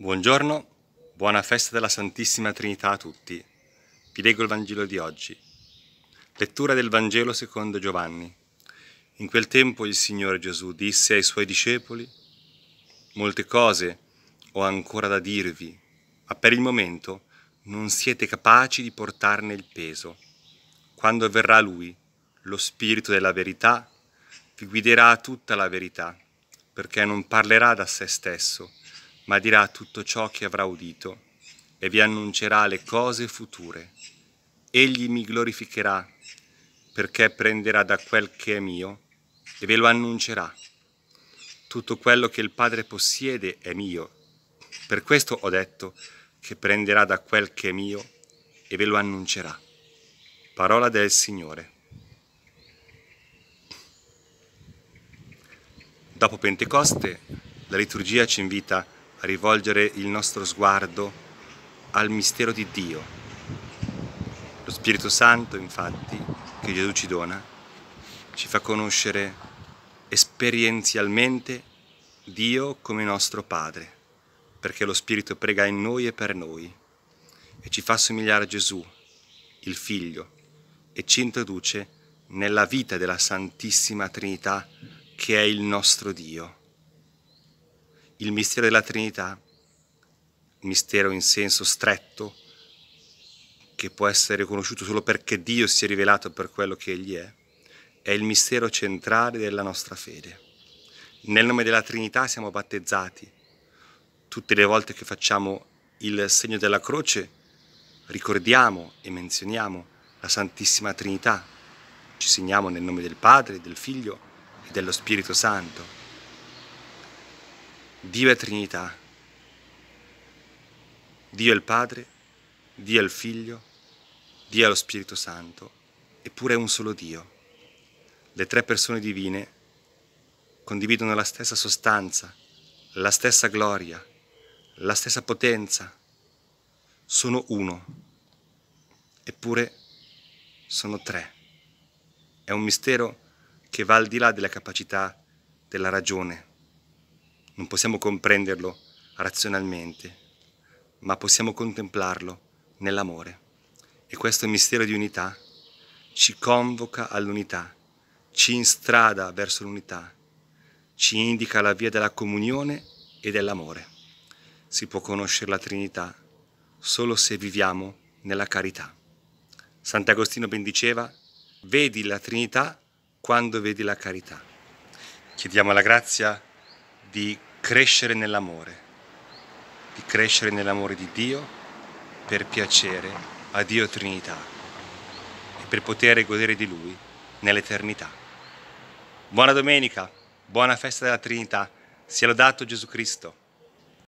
Buongiorno, buona festa della Santissima Trinità a tutti. Vi leggo il Vangelo di oggi. Lettura del Vangelo secondo Giovanni. In quel tempo il Signore Gesù disse ai suoi discepoli, Molte cose ho ancora da dirvi, ma per il momento non siete capaci di portarne il peso. Quando verrà Lui, lo Spirito della verità, vi guiderà a tutta la verità, perché non parlerà da se stesso, ma dirà tutto ciò che avrà udito e vi annuncerà le cose future. Egli mi glorificherà, perché prenderà da quel che è mio e ve lo annuncerà. Tutto quello che il Padre possiede è mio. Per questo ho detto che prenderà da quel che è mio e ve lo annuncerà. Parola del Signore. Dopo Pentecoste, la liturgia ci invita a a rivolgere il nostro sguardo al mistero di Dio. Lo Spirito Santo, infatti, che Gesù ci dona, ci fa conoscere esperienzialmente Dio come nostro Padre, perché lo Spirito prega in noi e per noi, e ci fa somigliare a Gesù, il Figlio, e ci introduce nella vita della Santissima Trinità che è il nostro Dio il mistero della Trinità, mistero in senso stretto, che può essere conosciuto solo perché Dio si è rivelato per quello che Egli è, è il mistero centrale della nostra fede. Nel nome della Trinità siamo battezzati. Tutte le volte che facciamo il segno della croce ricordiamo e menzioniamo la Santissima Trinità. Ci segniamo nel nome del Padre, del Figlio e dello Spirito Santo. Dio è Trinità. Dio è il Padre, Dio è il Figlio, Dio è lo Spirito Santo, eppure è un solo Dio. Le tre persone divine condividono la stessa sostanza, la stessa gloria, la stessa potenza. Sono uno, eppure sono tre. È un mistero che va al di là della capacità della ragione non possiamo comprenderlo razionalmente, ma possiamo contemplarlo nell'amore. E questo mistero di unità ci convoca all'unità, ci instrada verso l'unità, ci indica la via della comunione e dell'amore. Si può conoscere la Trinità solo se viviamo nella carità. Sant'Agostino ben diceva, vedi la Trinità quando vedi la carità. Chiediamo la grazia di crescere nell'amore, di crescere nell'amore di Dio per piacere a Dio Trinità e per poter godere di Lui nell'eternità. Buona domenica, buona festa della Trinità, sia lodato Gesù Cristo.